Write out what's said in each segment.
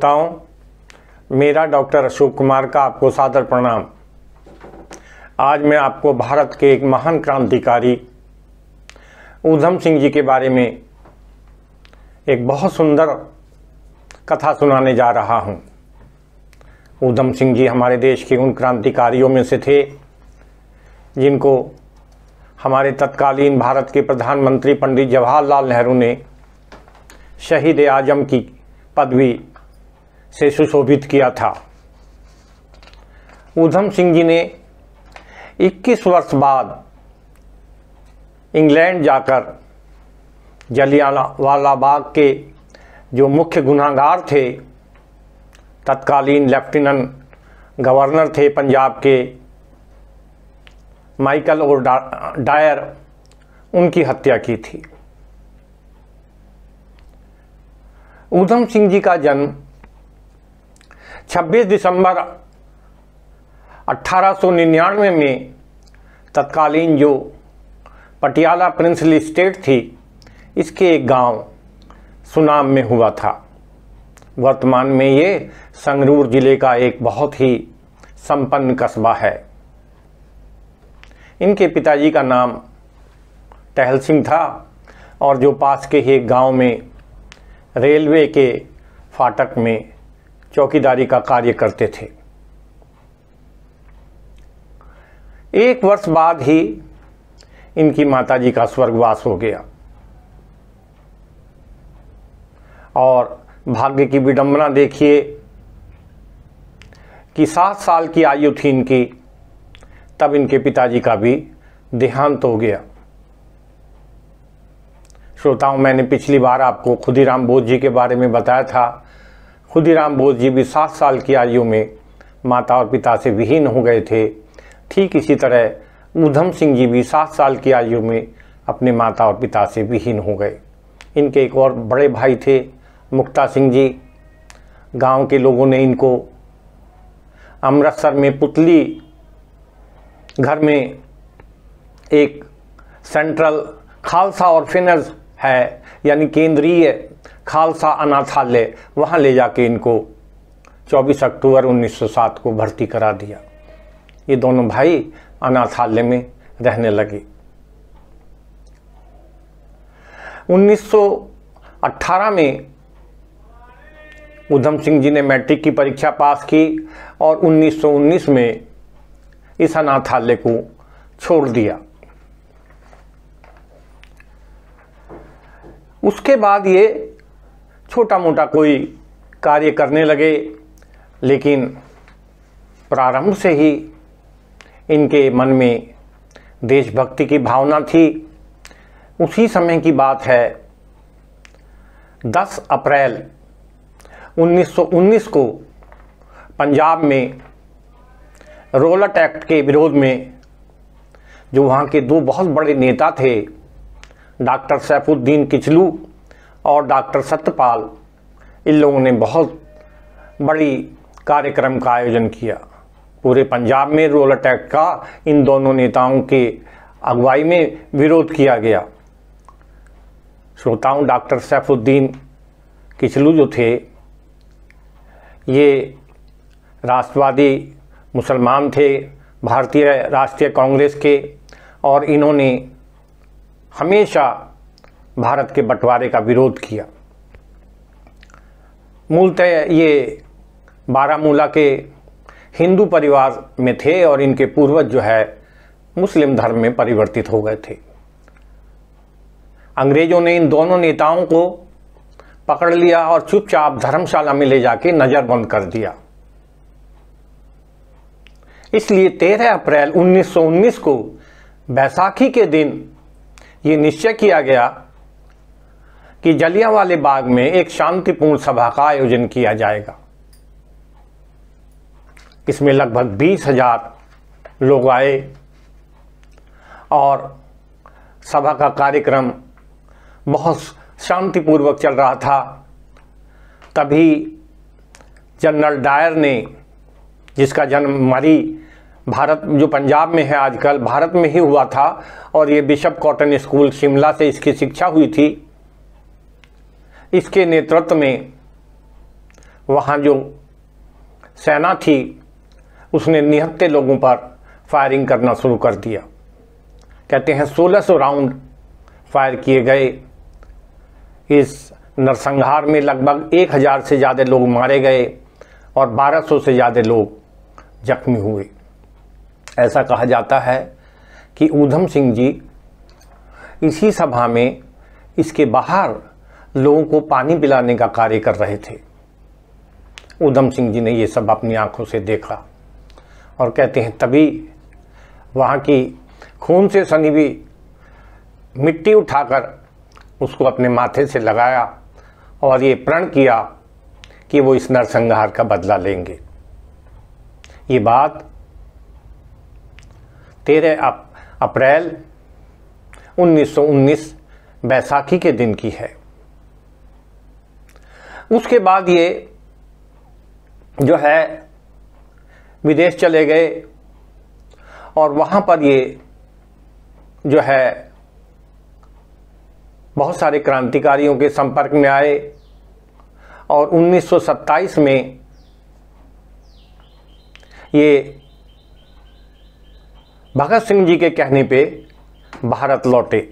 श्रोताओं मेरा डॉक्टर अशोक कुमार का आपको सादर प्रणाम आज मैं आपको भारत के एक महान क्रांतिकारी ऊधम सिंह जी के बारे में एक बहुत सुंदर कथा सुनाने जा रहा हूं। ऊधम सिंह जी हमारे देश के उन क्रांतिकारियों में से थे जिनको हमारे तत्कालीन भारत के प्रधानमंत्री पंडित जवाहरलाल नेहरू ने शहीद आजम की पदवी से सुशोभित किया था ऊधम सिंह जी ने 21 वर्ष बाद इंग्लैंड जाकर जलियावाला बाग के जो मुख्य गुनाहगार थे तत्कालीन लेफ्टिनेंट गवर्नर थे पंजाब के माइकल और डायर उनकी हत्या की थी ऊधम सिंह जी का जन्म 26 दिसंबर 1899 में तत्कालीन जो पटियाला प्रिंसली स्टेट थी इसके एक गांव सुनाम में हुआ था वर्तमान में ये संगरूर जिले का एक बहुत ही संपन्न कस्बा है इनके पिताजी का नाम टहल सिंह था और जो पास के ही एक गांव में रेलवे के फाटक में चौकीदारी का कार्य करते थे एक वर्ष बाद ही इनकी माताजी का स्वर्गवास हो गया और भाग्य की विडंबना देखिए कि सात साल की आयु थी इनकी तब इनके पिताजी का भी देहांत हो गया श्रोताओं मैंने पिछली बार आपको खुदीराम बोध जी के बारे में बताया था खुदीराम बोस जी भी सात साल की आयु में माता और पिता से विहीन हो गए थे ठीक इसी तरह ऊधम सिंह जी भी सात साल की आयु में अपने माता और पिता से विहीन हो गए इनके एक और बड़े भाई थे मुक्ता सिंह जी गांव के लोगों ने इनको अमृतसर में पुतली घर में एक सेंट्रल खालसा ऑर्फेनज है यानी केंद्रीय खालसा अनाथालय वहाँ ले जाके इनको 24 अक्टूबर 1907 को भर्ती करा दिया ये दोनों भाई अनाथालय में रहने लगे 1918 में उधम सिंह जी ने मैट्रिक की परीक्षा पास की और 1919 में इस अनाथालय को छोड़ दिया उसके बाद ये छोटा मोटा कोई कार्य करने लगे लेकिन प्रारंभ से ही इनके मन में देशभक्ति की भावना थी उसी समय की बात है 10 अप्रैल 1919 को पंजाब में रोलट एक्ट के विरोध में जो वहाँ के दो बहुत बड़े नेता थे डॉक्टर सैफुद्दीन किचलू और डॉक्टर सत्यपाल इन लोगों ने बहुत बड़ी कार्यक्रम का आयोजन किया पूरे पंजाब में रोल अटैक का इन दोनों नेताओं के अगुवाई में विरोध किया गया श्रोताओं डॉक्टर सैफुद्दीन किचलू जो थे ये राष्ट्रवादी मुसलमान थे भारतीय राष्ट्रीय कांग्रेस के और इन्होंने हमेशा भारत के बंटवारे का विरोध किया मूलतः ये बारामूला के हिंदू परिवार में थे और इनके पूर्वज जो है मुस्लिम धर्म में परिवर्तित हो गए थे अंग्रेजों ने इन दोनों नेताओं को पकड़ लिया और चुपचाप धर्मशाला में ले जाके नज़रबंद कर दिया इसलिए 13 अप्रैल 1919 को बैसाखी के दिन ये निश्चय किया गया कि जलियांवाले बाग में एक शांतिपूर्ण सभा का आयोजन किया जाएगा इसमें लगभग बीस हजार लोग आए और सभा का कार्यक्रम बहुत शांतिपूर्वक चल रहा था तभी जनरल डायर ने जिसका जन्म मरी भारत जो पंजाब में है आजकल भारत में ही हुआ था और ये बिशप कॉटन स्कूल शिमला से इसकी शिक्षा हुई थी इसके नेतृत्व में वहाँ जो सेना थी उसने निहत्ते लोगों पर फायरिंग करना शुरू कर दिया कहते हैं 1600 राउंड फायर किए गए इस नरसंहार में लगभग 1000 से ज़्यादा लोग मारे गए और 1200 से ज़्यादा लोग जख्मी हुए ऐसा कहा जाता है कि ऊधम सिंह जी इसी सभा में इसके बाहर लोगों को पानी पिलाने का कार्य कर रहे थे उधम सिंह जी ने ये सब अपनी आंखों से देखा और कहते हैं तभी वहाँ की खून से सनी हुई मिट्टी उठाकर उसको अपने माथे से लगाया और ये प्रण किया कि वो इस नरसंहार का बदला लेंगे ये बात तेरह अप, अप्रैल 1919 बैसाखी के दिन की है उसके बाद ये जो है विदेश चले गए और वहाँ पर ये जो है बहुत सारे क्रांतिकारियों के संपर्क में आए और 1927 में ये भगत सिंह जी के कहने पे भारत लौटे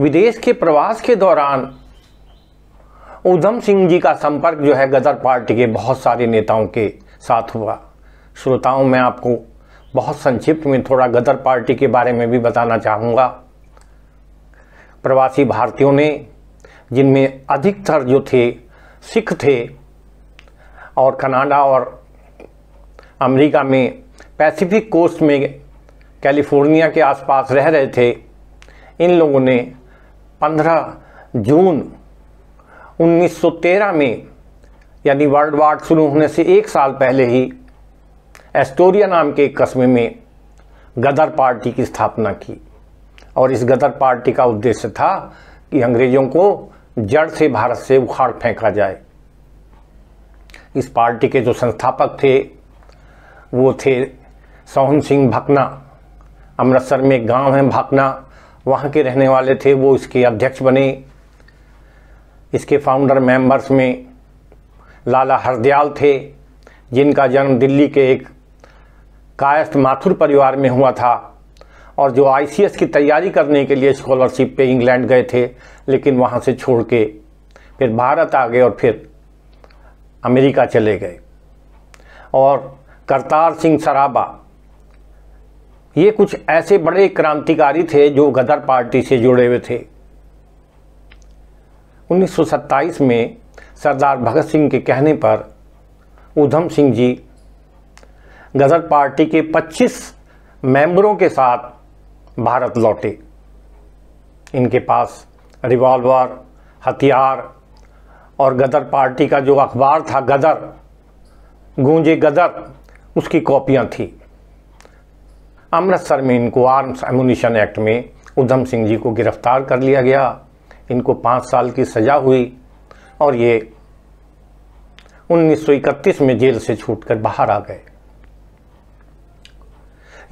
विदेश के प्रवास के दौरान ऊधम सिंह जी का संपर्क जो है गदर पार्टी के बहुत सारे नेताओं के साथ हुआ श्रोताओं में आपको बहुत संक्षिप्त में थोड़ा गदर पार्टी के बारे में भी बताना चाहूँगा प्रवासी भारतीयों ने जिनमें अधिकतर जो थे सिख थे और कनाडा और अमेरिका में पैसिफिक कोस्ट में कैलिफोर्निया के आसपास रह रहे थे इन लोगों ने 15 जून 1913 में यानी वर्ल्ड वार शुरू होने से एक साल पहले ही एस्टोरिया नाम के कस्बे में गदर पार्टी की स्थापना की और इस गदर पार्टी का उद्देश्य था कि अंग्रेजों को जड़ से भारत से उखाड़ फेंका जाए इस पार्टी के जो संस्थापक थे वो थे सोहन सिंह भकना अमृतसर में एक गांव है भकना वहाँ के रहने वाले थे वो इसके अध्यक्ष बने इसके फाउंडर मेंबर्स में लाला हरदयाल थे जिनका जन्म दिल्ली के एक कायस्थ माथुर परिवार में हुआ था और जो आईसीएस की तैयारी करने के लिए स्कॉलरशिप पे इंग्लैंड गए थे लेकिन वहाँ से छोड़ के फिर भारत आ गए और फिर अमेरिका चले गए और करतार सिंह सराबा ये कुछ ऐसे बड़े क्रांतिकारी थे जो गदर पार्टी से जुड़े हुए थे 1927 में सरदार भगत सिंह के कहने पर ऊधम सिंह जी गदर पार्टी के 25 मेंबरों के साथ भारत लौटे इनके पास रिवॉल्वर हथियार और गदर पार्टी का जो अखबार था गदर गूंजे गदर उसकी कॉपियां थी अमृतसर में इनको आर्म्स एमुनिशन एक्ट में उधम सिंह जी को गिरफ्तार कर लिया गया इनको पाँच साल की सज़ा हुई और ये 1931 में जेल से छूटकर बाहर आ गए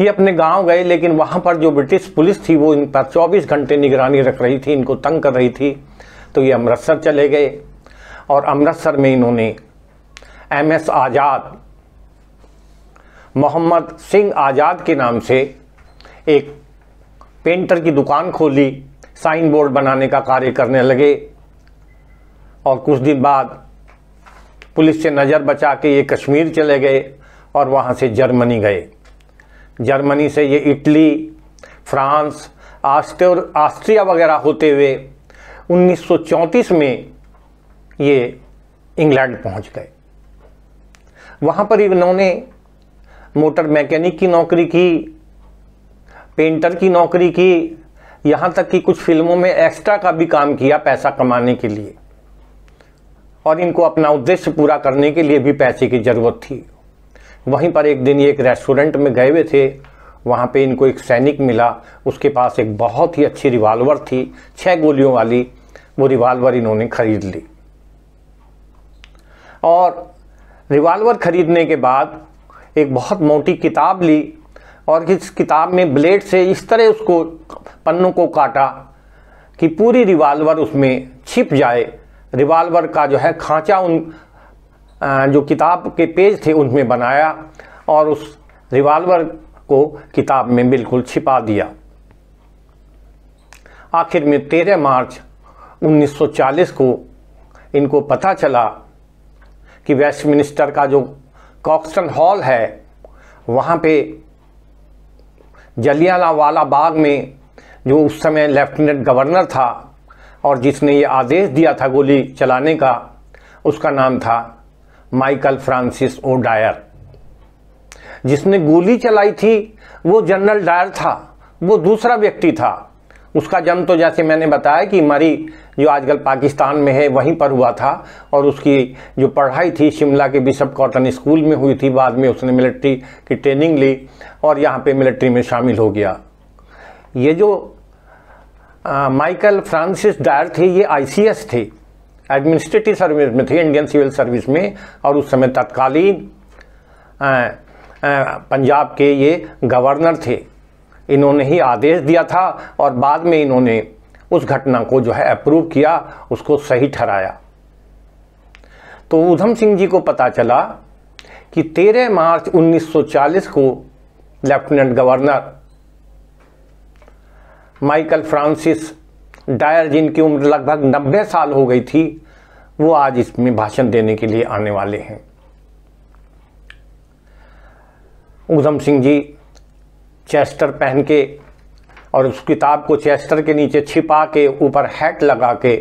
ये अपने गांव गए लेकिन वहाँ पर जो ब्रिटिश पुलिस थी वो इन पर 24 घंटे निगरानी रख रही थी इनको तंग कर रही थी तो ये अमृतसर चले गए और अमृतसर में इन्होंने एम एस आज़ाद मोहम्मद सिंह आज़ाद के नाम से एक पेंटर की दुकान खोली साइन बोर्ड बनाने का कार्य करने लगे और कुछ दिन बाद पुलिस से नज़र बचा के ये कश्मीर चले गए और वहाँ से जर्मनी गए जर्मनी से ये इटली फ्रांस आस्टर आस्ट्रिया वगैरह होते हुए 1934 में ये इंग्लैंड पहुंच गए वहाँ पर इन्होंने मोटर मैकेनिक की नौकरी की पेंटर की नौकरी की यहाँ तक कि कुछ फिल्मों में एक्स्ट्रा का भी काम किया पैसा कमाने के लिए और इनको अपना उद्देश्य पूरा करने के लिए भी पैसे की ज़रूरत थी वहीं पर एक दिन ये एक रेस्टोरेंट में गए हुए थे वहां पे इनको एक सैनिक मिला उसके पास एक बहुत ही अच्छी रिवाल्वर थी छः गोलियों वाली वो रिवाल्वर इन्होंने ख़रीद ली और रिवाल्वर ख़रीदने के बाद एक बहुत मोटी किताब ली और इस किताब में ब्लेड से इस तरह उसको पन्नों को काटा कि पूरी रिवाल्वर उसमें छिप जाए रिवाल्वर का जो है खांचा उन जो किताब के पेज थे उनमें बनाया और उस रिवाल्वर को किताब में बिल्कुल छिपा दिया आखिर में 13 मार्च 1940 को इनको पता चला कि वेस्टमिनिस्टर का जो कॉक्सटन हॉल है वहाँ पे जलियाला बाग में जो उस समय लेफ्टिनेंट गवर्नर था और जिसने ये आदेश दिया था गोली चलाने का उसका नाम था माइकल फ्रांसिस ओ डायर जिसने गोली चलाई थी वो जनरल डायर था वो दूसरा व्यक्ति था उसका जन्म तो जैसे मैंने बताया कि मरी जो आजकल पाकिस्तान में है वहीं पर हुआ था और उसकी जो पढ़ाई थी शिमला के बिशप कॉटन स्कूल में हुई थी बाद में उसने मिलिट्री की ट्रेनिंग ली और यहाँ पे मिलिट्री में शामिल हो गया ये जो आ, माइकल फ्रांसिस डायर थे ये आईसीएस थे एडमिनिस्ट्रेटिव सर्विस में थे इंडियन सिविल सर्विस में और उस समय तत्कालीन पंजाब के ये गवर्नर थे इन्होंने ही आदेश दिया था और बाद में इन्होंने उस घटना को जो है अप्रूव किया उसको सही ठहराया तो ऊधम सिंह जी को पता चला कि 13 मार्च 1940 को lieutenant governor Michael Francis Dyer जिनकी उम्र लगभग 90 साल हो गई थी वो आज इसमें भाषण देने के लिए आने वाले हैं ऊधम सिंह जी चेस्टर पहन के और उस किताब को चेस्टर के नीचे छिपा के ऊपर हैट लगा के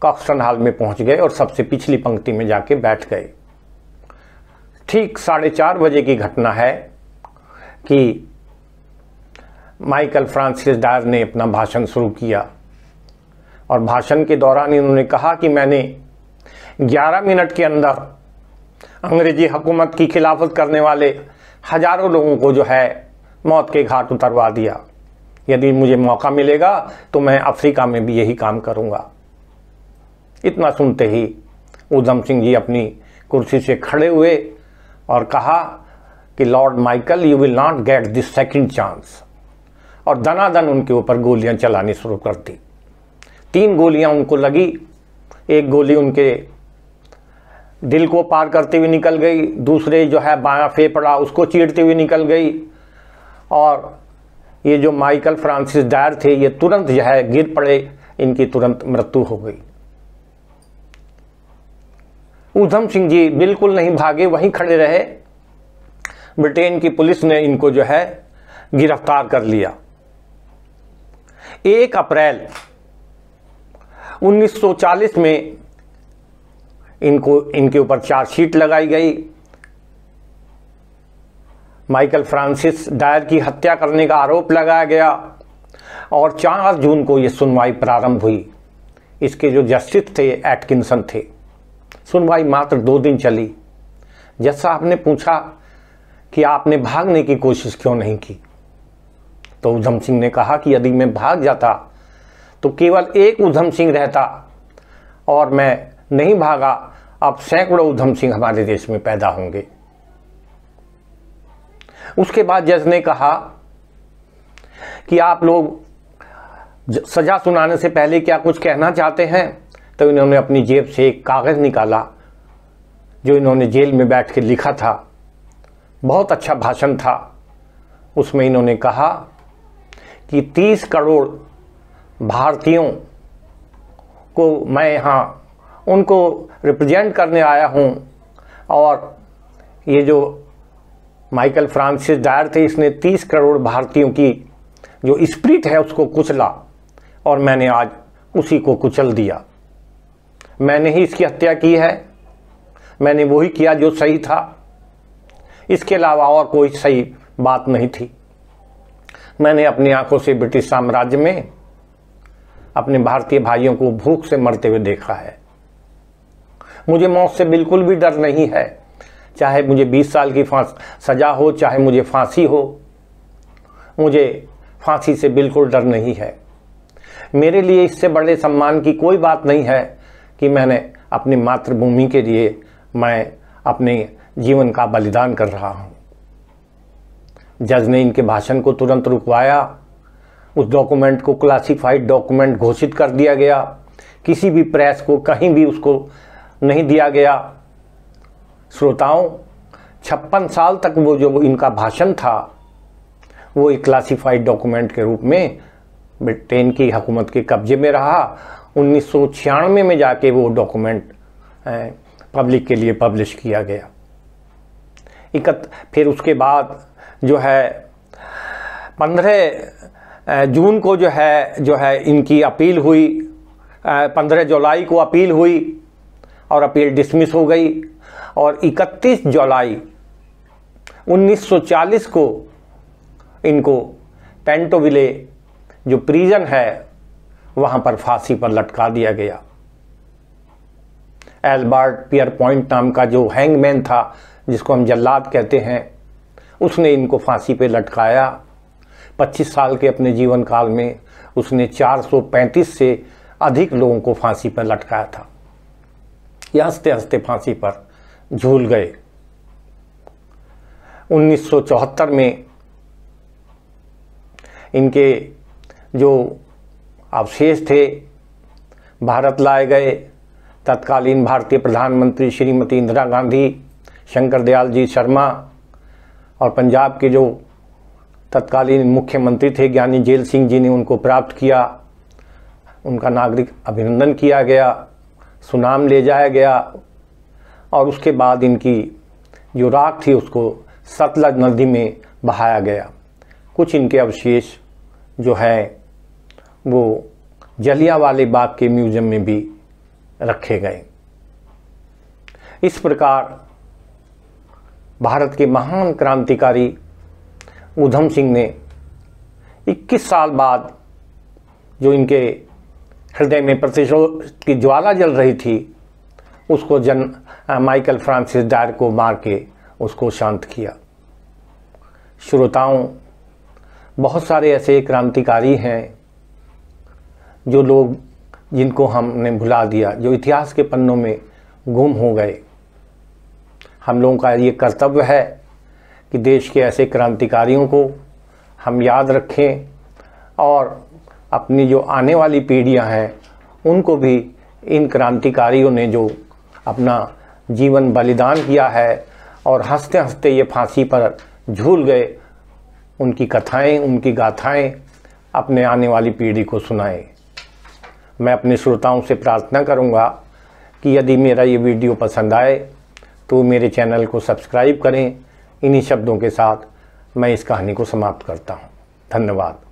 कॉक्सटन हॉल में पहुंच गए और सबसे पिछली पंक्ति में जाके बैठ गए ठीक साढ़े चार बजे की घटना है कि माइकल फ्रांसिस डायर ने अपना भाषण शुरू किया और भाषण के दौरान इन्होंने कहा कि मैंने 11 मिनट के अंदर अंग्रेजी हुकूमत की खिलाफत करने वाले हजारों लोगों को जो है मौत के घाट उतरवा दिया यदि मुझे मौका मिलेगा तो मैं अफ्रीका में भी यही काम करूंगा इतना सुनते ही ऊधम सिंह जी अपनी कुर्सी से खड़े हुए और कहा कि Lord Michael you will not get this second chance और दनादन उनके ऊपर गोलियां चलानी शुरू कर दी तीन गोलियां उनको लगी एक गोली उनके दिल को पार करते हुए निकल गई दूसरे जो है बाया फेफड़ा उसको चीरते हुए निकल गई और ये जो माइकल फ्रांसिस डायर थे ये तुरंत जो है गिर पड़े इनकी तुरंत मृत्यु हो गई ऊधम सिंह जी बिल्कुल नहीं भागे वहीं खड़े रहे ब्रिटेन की पुलिस ने इनको जो है गिरफ्तार कर लिया एक अप्रैल 1940 में इनको इनके ऊपर चार्जशीट लगाई गई माइकल फ्रांसिस डायर की हत्या करने का आरोप लगाया गया और 4 जून को यह सुनवाई प्रारंभ हुई इसके जो जस्टिस थे एटकिंसन थे सुनवाई मात्र दो दिन चली जज साहब ने पूछा कि आपने भागने की कोशिश क्यों नहीं की तो उधम सिंह ने कहा कि यदि मैं भाग जाता तो केवल एक उधम सिंह रहता और मैं नहीं भागा अब सैकड़ों उधम सिंह हमारे देश में पैदा होंगे उसके बाद जज ने कहा कि आप लोग सजा सुनाने से पहले क्या कुछ कहना चाहते हैं तो इन्होंने अपनी जेब से एक कागज़ निकाला जो इन्होंने जेल में बैठ के लिखा था बहुत अच्छा भाषण था उसमें इन्होंने कहा कि 30 करोड़ भारतीयों को मैं यहाँ उनको रिप्रेजेंट करने आया हूँ और ये जो माइकल फ्रांसिस डायर थे इसने 30 करोड़ भारतीयों की जो स्प्रिट है उसको कुचला और मैंने आज उसी को कुचल दिया मैंने ही इसकी हत्या की है मैंने वही किया जो सही था इसके अलावा और कोई सही बात नहीं थी मैंने अपनी आंखों से ब्रिटिश साम्राज्य में अपने भारतीय भाइयों को भूख से मरते हुए देखा है मुझे मौत से बिल्कुल भी डर नहीं है चाहे मुझे 20 साल की सज़ा हो चाहे मुझे फांसी हो मुझे फांसी से बिल्कुल डर नहीं है मेरे लिए इससे बड़े सम्मान की कोई बात नहीं है कि मैंने अपनी मातृभूमि के लिए मैं अपने जीवन का बलिदान कर रहा हूँ जज ने इनके भाषण को तुरंत रुकवाया उस डॉक्यूमेंट को क्लासिफाइड डॉक्यूमेंट घोषित कर दिया गया किसी भी प्रेस को कहीं भी उसको नहीं दिया गया श्रोताओं छप्पन साल तक वो जो इनका भाषण था वो एक क्लासिफाइड डॉक्यूमेंट के रूप में ब्रिटेन की हुकूमत के कब्जे में रहा उन्नीस में जाके वो डॉक्यूमेंट पब्लिक के लिए पब्लिश किया गया इकत फिर उसके बाद जो है पंद्रह जून को जो है जो है इनकी अपील हुई पंद्रह जुलाई को अपील हुई और अपील डिसमिस हो गई और 31 जुलाई 1940 को इनको पेंटोविले जो प्रिजन है वहाँ पर फांसी पर लटका दिया गया एल्बर्ट पियर पॉइंट नाम का जो हैंगमैन था जिसको हम जल्लाद कहते हैं उसने इनको फांसी पर लटकाया 25 साल के अपने जीवन काल में उसने 435 से अधिक लोगों को फांसी पर लटकाया था ये हंसते हंसते फांसी पर झूल गए 1974 में इनके जो अवशेष थे भारत लाए गए तत्कालीन भारतीय प्रधानमंत्री श्रीमती इंदिरा गांधी शंकर दयाल जी शर्मा और पंजाब के जो तत्कालीन मुख्यमंत्री थे ज्ञानी जेल सिंह जी ने उनको प्राप्त किया उनका नागरिक अभिनंदन किया गया सुनाम ले जाया गया और उसके बाद इनकी जो राख थी उसको सतलज नदी में बहाया गया कुछ इनके अवशेष जो है वो जलिया वाले बाग के म्यूज़ियम में भी रखे गए इस प्रकार भारत के महान क्रांतिकारी उधम सिंह ने 21 साल बाद जो इनके हृदय में प्रतिशोध की ज्वाला जल रही थी उसको जन माइकल फ्रांसिस डार को मार के उसको शांत किया श्रोताओं बहुत सारे ऐसे क्रांतिकारी हैं जो लोग जिनको हमने भुला दिया जो इतिहास के पन्नों में गुम हो गए हम लोगों का ये कर्तव्य है कि देश के ऐसे क्रांतिकारियों को हम याद रखें और अपनी जो आने वाली पीढ़ियां हैं उनको भी इन क्रांतिकारियों ने जो अपना जीवन बलिदान किया है और हंसते हंसते ये फांसी पर झूल गए उनकी कथाएं उनकी गाथाएं अपने आने वाली पीढ़ी को सुनाएं मैं अपने श्रोताओं से प्रार्थना करूंगा कि यदि मेरा ये वीडियो पसंद आए तो मेरे चैनल को सब्सक्राइब करें इन्हीं शब्दों के साथ मैं इस कहानी को समाप्त करता हूँ धन्यवाद